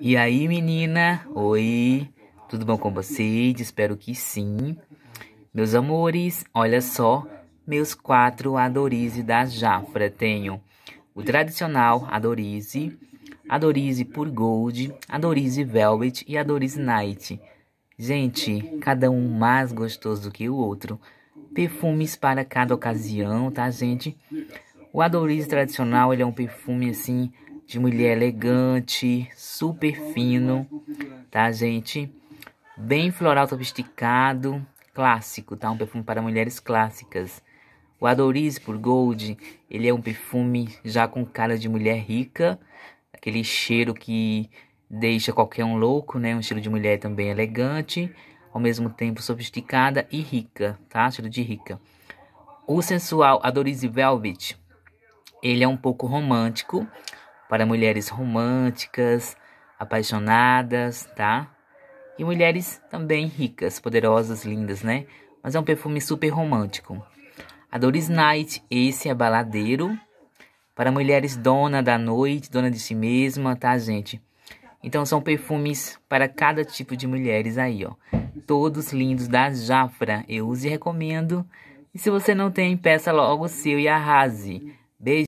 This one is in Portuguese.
E aí, menina? Oi, tudo bom com vocês? Espero que sim. Meus amores, olha só, meus quatro adorize da Jafra. Tenho o tradicional adorize, adorize por gold, adorize velvet e adorize night. Gente, cada um mais gostoso do que o outro. Perfumes para cada ocasião, tá, gente? O adorize tradicional, ele é um perfume assim de mulher elegante, super fino, tá, gente? Bem floral sofisticado, clássico, tá? Um perfume para mulheres clássicas. O Adorize por Gold, ele é um perfume já com cara de mulher rica, aquele cheiro que deixa qualquer um louco, né? Um cheiro de mulher também elegante, ao mesmo tempo sofisticada e rica, tá? Cheiro de rica. O sensual Adorize Velvet, ele é um pouco romântico, para mulheres românticas, apaixonadas, tá? E mulheres também ricas, poderosas, lindas, né? Mas é um perfume super romântico. A Doris Knight, esse é baladeiro. Para mulheres dona da noite, dona de si mesma, tá, gente? Então são perfumes para cada tipo de mulheres aí, ó. Todos lindos da Jafra. Eu uso e recomendo. E se você não tem, peça logo o seu e arrase. Beijo.